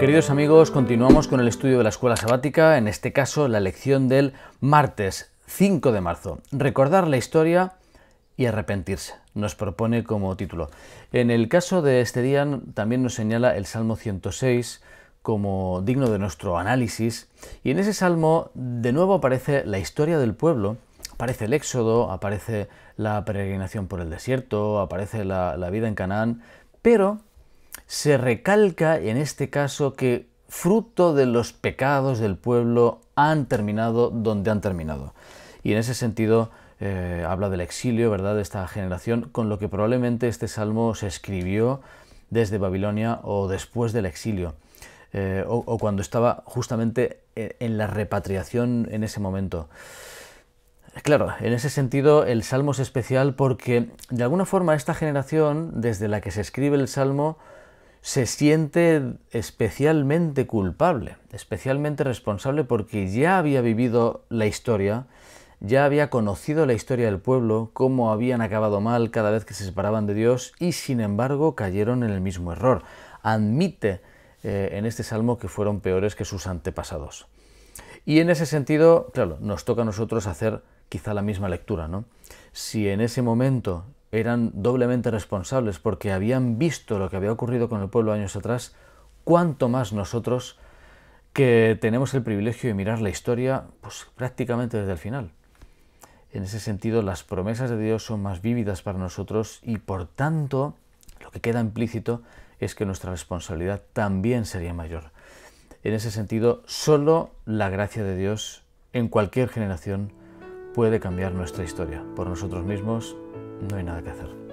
Queridos amigos, continuamos con el estudio de la escuela sabática, en este caso la lección del martes 5 de marzo. Recordar la historia y arrepentirse, nos propone como título. En el caso de este día también nos señala el Salmo 106 como digno de nuestro análisis y en ese salmo de nuevo aparece la historia del pueblo, aparece el éxodo, aparece la peregrinación por el desierto, aparece la, la vida en Canaán, pero se recalca en este caso que fruto de los pecados del pueblo han terminado donde han terminado. Y en ese sentido eh, habla del exilio, ¿verdad?, de esta generación, con lo que probablemente este salmo se escribió desde Babilonia o después del exilio, eh, o, cuando estaba justamente en la repatriación en ese momento. Claro, en ese sentido el salmo es especial porque de alguna forma esta generación desde la que se escribe el salmo se siente especialmente culpable, especialmente responsable porque ya había vivido la historia, ya había conocido la historia del pueblo, cómo habían acabado mal cada vez que se separaban de Dios y sin embargo cayeron en el mismo error. Admite eh, en este salmo que fueron peores que sus antepasados. Y en ese sentido, claro, nos toca a nosotros hacer quizá la misma lectura, ¿no? Si en ese momento eran doblemente responsables porque habían visto lo que había ocurrido con el pueblo años atrás, cuanto más nosotros que tenemos el privilegio de mirar la historia pues, prácticamente desde el final. En ese sentido, las promesas de Dios son más vívidas para nosotros y por tanto lo que queda implícito es que nuestra responsabilidad también sería mayor. En ese sentido, solo la gracia de Dios en cualquier generación puede cambiar nuestra historia, por nosotros mismos no hay nada que hacer.